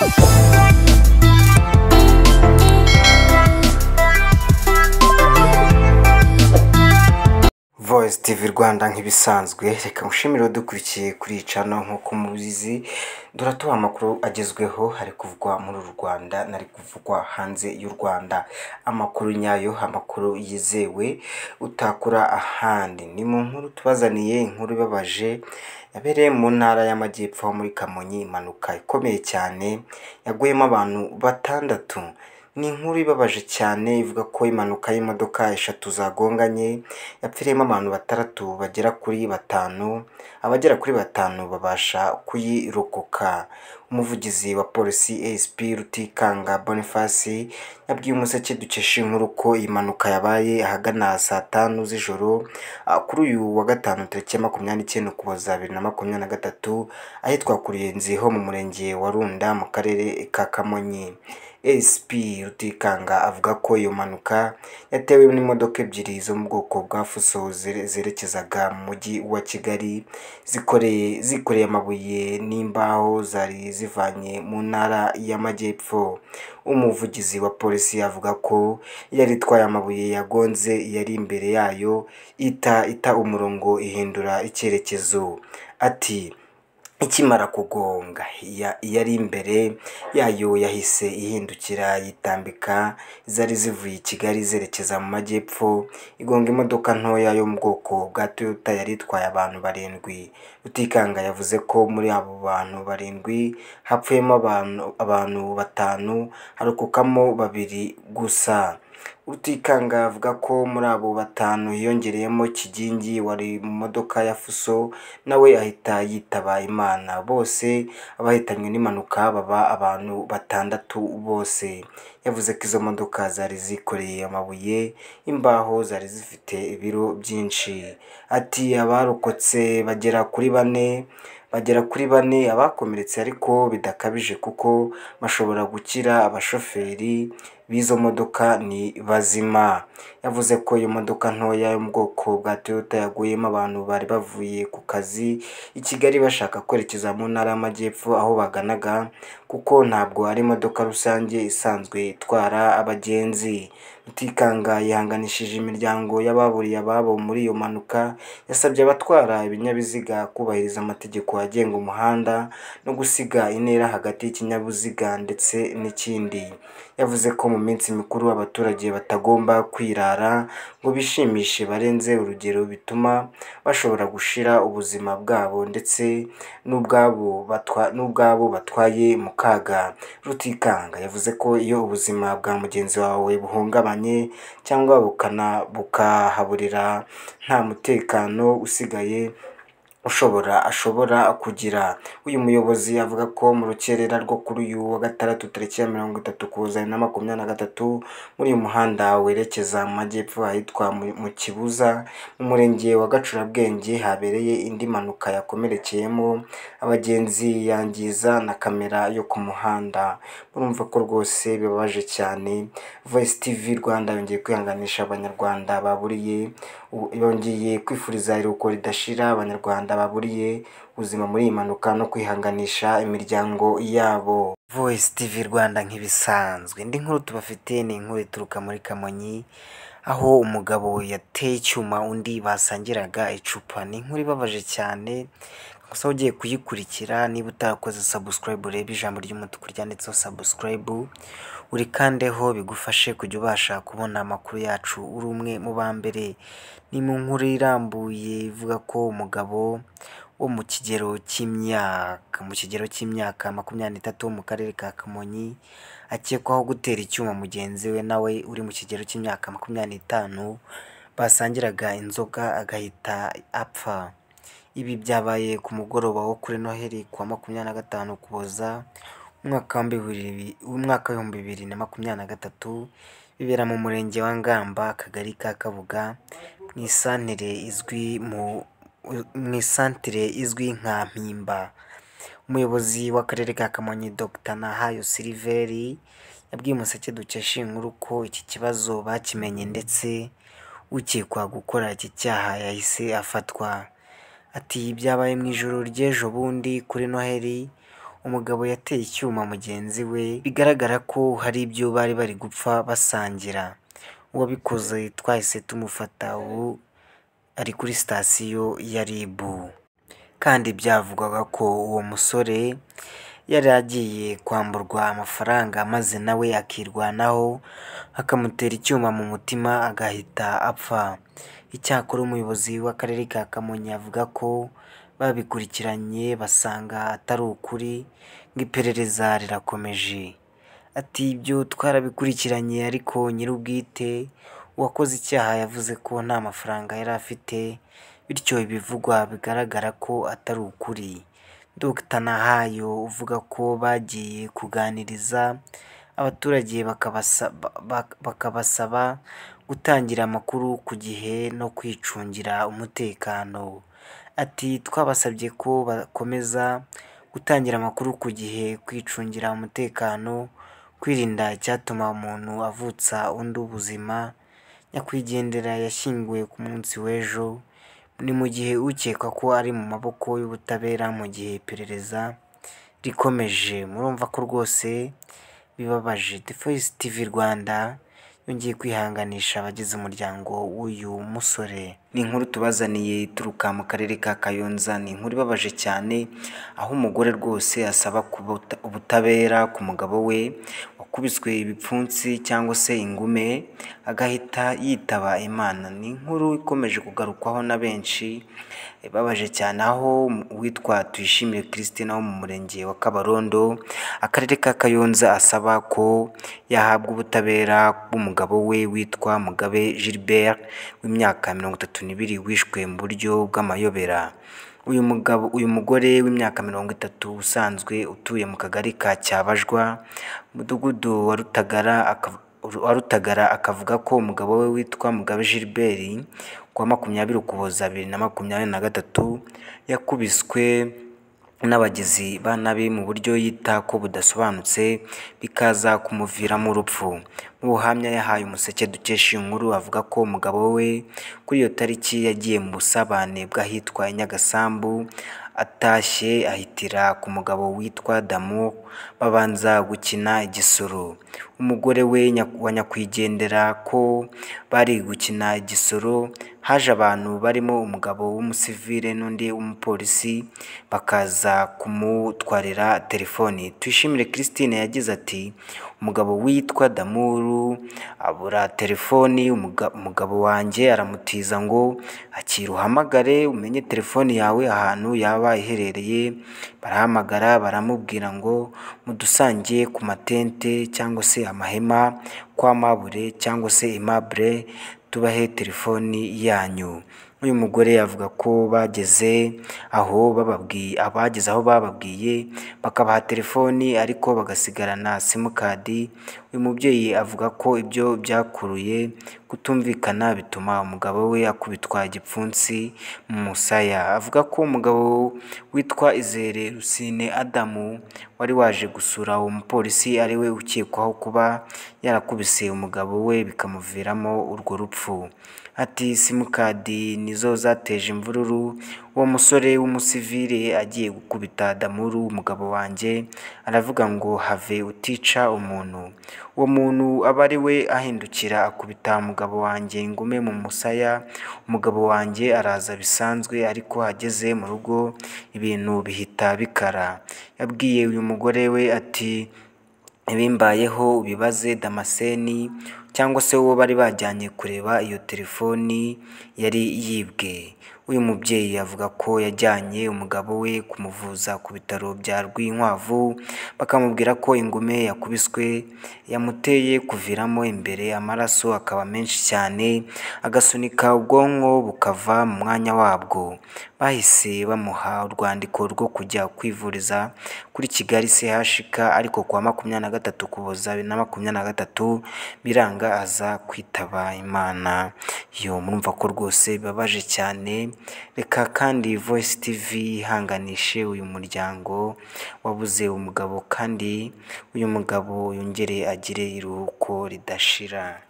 Oh, Business TV Rwanda nk'ibisanzwe reka nkushimire dukurikiye kuri iyi cano nk'uko mubizi duratuba amakuru agezweho ari kuvugwa muri u Rwanda nari kuvugwa hanze y'u Rwanda amakuru nyayo amakuru yizewe utakura ahandi ni mu nkuru tubazaniye inkuru ibabaje yabereye mu ntara y'amajyepfo muri Kamonyi impanuka ikomeye cyane yaguyemo abantu batandatu Ni inkuru ibabaje cyane ivuga ko impanuka y'imodoka eshatu zagonganye yapfiriyemo abantu batandatu bagera kuri batanu, abagera kuri batanu babasha kuyirokoka. umuvugizi wa polisi ASP Rutikanga Boniface yabwiye umuseke dukesha inkuru ko iyi mpanuka yabaye ahagana saa tanu z'ijoro ah, kuri uyu wa gatanu tariki ya makumyabiri n'icyenda ukuboza bibiri na makumyabiri na gatatu ahitwa Kuruyenzi ho mu murenge wa Runda mu karere ka Kamonyi ASP Rutikanga avuga ko iyo mpanuka yatewe n'imodoka ebyiri zo mu bwoko bwa fuso zerekezaga mu mujyi wa Kigali zikoreye zikoreye amabuye n'imbaho zari yazivanye mu ntara y'amajyepfo umuvugizi wa polisi yavuga ko yari itwaye amabuye yagonze yari imbere yayo ita ita umurongo ihindura icyerekezo ati ikimara kugonga yari imbere yayo yahise ihindukira yitambika zari zivuye i Kigali zerekeza mu majyepfo igonga imodoka ntoya yo mu bwoko bwa Toyota yari itwaye abantu barindwi Rutikanga yavuze ko muri abo bantu barindwi hapfuyemo abantu batanu harokokamo babiri gusa Rutikanga avuga ko muri abo batanu hiyongereyemo Kigingi wari mu modoka ya Fuso nawe ahita yitaba Imana, bose abahitanywe n'impanuka baba abantu batandatu bose, yavuze ko izo modoka zari zikoreye amabuye, imbaho zari zifite ibiro byinshi, ati abarokotse bagera kuri bane, bagera kuri bane, abakomeretse ariko bidakabije kuko bashobora gukira, abashoferi b'izo modoka ni bazima yavuze ko iyo modoka ntoya yo mu bwoko bwa toyota yaguyemo abantu bari bavuye ku kazi i Kigali bashaka kwerekeza mu ntara y'amajyepfo aho baganaga kuko ntabwo ari imodoka rusange isanzwe itwara abagenzi Rutikanga yihanganishije imiryango y'ababuriye ababo muri iyo mpanuka yasabye abatwara ibinyabiziga kubahiriza amategeko agenga umuhanda no gusiga intera hagati y'ikinyabiziga ndetse n'ikindi. yavuze ko mu minsi mikuru abaturage batagomba kwirara ngo bishimishe barenze urugero bituma bashobora gushira ubuzima bwabo ndetse n'ubwabo batwaye mu kaga Rutikanga yavuze ko iyo ubuzima bwa mugenzi wawe buhungabanye cyangwa bukana bukahaburira nta mutekano usigaye ushobora ashobora kugira uyu muyobozi avuga ko mu rukerera rwo kuri uyu wa gatandatu tariki ya mirongo itatu kuza na makumyabiri na gatatu muri uyu muhanda werekeza mu majyepfo ahitwa mu kibuza mu murenge wa gacurabwenge habereye indi mpanuka yakomerekeyemo abagenzi yangiza na kamera yo ku muhanda murumva ko rwose bibabaje cyane voice tv rwanda yongeye kwihanganisha abanyarwanda baburiye yongeye kwifuriza iruhuko ridashira abanyarwanda Rwanda baburiye ubuzima muri iyi mpanuka no kwihanganisha imiryango yabo. Voice TV Rwanda nk'ibisanzwe indi nkuru tubafite ni inkuru ituruka muri Kamonyi aho umugabo yateye icyuma undi basangiraga icupa ni inkuru ibabaje cyane gusa ugiye kuyikurikira niba utakoze sabusikarayibu urebe ijambo ry'umutuku ryanditseho sabusikarayibu urikandeho bigufashe kujya ubasha kubona amakuru yacu uri umwe mu ba mbere ni mu nkuru irambuye ivuga ko umugabo wo mu kigero cy'imyaka mu kigero cy'imyaka makumyabiri n'itatu mu karere ka Kamonyi akekwaho gutera icyuma mugenzi we nawe uri mu kigero cy'imyaka makumyabiri n'itanu basangiraga inzoga agahita apfa Ibi byabaye ku mugoroba wo kuri Noheli kuwa makumyabiri na gatanu Ukuboza umwaka w'ibihumbi bibiri na makumyabiri na gatatu, bibera mu Murenge wa Ngamba, Akagari ka Kabuga, mu isantere izwi mu nka Mpimba. Umuyobozi w'Akarere ka Kamonyi Dr Ntahayo Siliveri yabwiye Umuseke dukesha iyi ko iki kibazo bakimenye ndetse ukekwa gukora iki cyaha yahise afatwa. Ati “Byabaye mu ijoro ry'ejo bundi kuri Noheli umugabo yateye icyuma mugenzi we bigaragara ko hari ibyo bari bari gupfa basangira, uwabikoze twahise tumufata ubu ari kuri sitasiyo ya RIB kandi byavugwaga ko uwo musore yari agiye kwamburwa amafaranga maze nawe akirwanaho akamutera icyuma mu mutima agahita apfa. Icyakora umuyobozi w'Akarere ka Kamonyi avuga ko babikurikiranye basanga atari ukuri ngo iperereza rirakomeje. Ati “Ibyo twarabikurikiranye ariko nyir'ubwite uwakoze icyaha yavuze ko nta mafaranga yari afite bityo ibivugwa bigaragara ko atari ukuri.” Dr Nahayo uvuga ko bagiye kuganiriza abaturage bakabasaba gutangira amakuru ku gihe no kwicungira umutekano. Ati “Twabasabye ko bakomeza gutangira amakuru ku gihe, kwicungira umutekano, kwirinda icyatuma umuntu avutsa undi ubuzima. Nyakwigendera yashyinguwe ku munsi w'ejo, ni mu gihe ukekwa ko ari mu maboko y'ubutabera mu gihe iperereza rikomeje. Murumva ko rwose bibabaje. The Voice TV Rwanda. yongeye kwihanganisha abagize umuryango w'uyu musore ni inkuru tubazaniye ituruka mu karere ka kayonza ni inkuru ibabaje cyane aho umugore rwose asaba ubutabera ku mugabo we wakubiswe ibipfunsi cyangwa se ingume agahita yitaba imana ni inkuru ikomeje kugarukwaho na benshi ibabaje cyane aho uwitwa tuyishimire Christina wo mu murenge wa kabarondo akarere ka kayonza asaba ko yahabwa ubutabera bw'umugabo we witwa mugabe gilbert w'imyaka mirongo itatu Nibiri wishwe mu buryo bw'amayobera uyu mugabo uyu mugore w'imyaka mirongo itatu usanzwe utuye mu kagari ka Cyabajwa umudugudu wa Rutagara wa Rutagara akavuga ko umugabo we witwa Mugabe Gilbert kwa makumyabiri Ukuboza bibiri na makumyabiri na gatatu yakubiswe n'abagizi ba nabi mu buryo yita ko budasobanutse bikaza kumuviramo urupfu nk'ubuhamya yahaye umuseke dukesha iyo nkuru avuga ko umugabo we kuri iyo tariki yagiye mu busabane bw'ahitwa Nyagasambu atashye ahitira ku mugabo witwa Damu babanza gukina igisoro umugore we wa nyakwigendera ko bari gukina igisoro haje abantu barimo umugabo w'umusivile n'undi w'umupolisi bakaza kumutwarira telefoni Tuyishimire Christine yagize ati umugabo witwa Damuru abura telefoni umugabo wanjye aramutiza ngo akira uhamagare umenye telefoni yawe ahantu yaba iherereye barahamagara baramubwira ngo mudusangiye ku matente cyangwa se amahema kwa Mabure cyangwa se Aimable tubahe telefoni yanyu nk'uyu mugore avuga ko bageze aho bababwiye abageze aho bababwiye bakabaha telefoni ariko bagasigarana simukadi uyu mubyeyi avuga ko ibyo byakuruye kutumvikana bituma umugabo we akubitwa igipfunsi mu musaya avuga ko umugabo witwa Izere Rusine Adamu wari waje gusura uwo mupolisi ari we ukekwaho kuba yarakubise umugabo we bikamuviramo urwo rupfu ati simukadi nizo zateje imvururu uwo musore w'umusivire agiye gukubita damuru umugabo wanjye aravuga ngo have utica umuntu uwo muntu aba ari we ahindukira akubita umugabo wanjye ingume mu musaya umugabo wanjye araza bisanzwe ariko ageze mu rugo ibintu bihita bikara yabwiye uyu mugore we ati ibimbayeho ubibaze damaseni cyangwa se uwo bari bajyanye kureba iyo telefoni yari yibwe uyu mubyeyi avuga ko yajyanye umugabo we kumuvuza ku bitaro bya Rwinkwavu bakamubwira ko ingume yakubiswe yamuteye kuviramo imbere amaraso akaba menshi cyane agasunika ubwonko bukava mu mwanya wabwo bahise bamuha urwandiko rwo kujya kwivuriza kuri kigali chk ariko kwa makumyabiri na gatatu kuboza bibiri na makumyabiri na gatatu biranga aza kwitaba imana yo murumva ko rwose bibabaje cyane reka kandi voice tv yihanganishe uyu muryango wabuze umugabo kandi uyu mugabo yongere agire iruhuko ridashira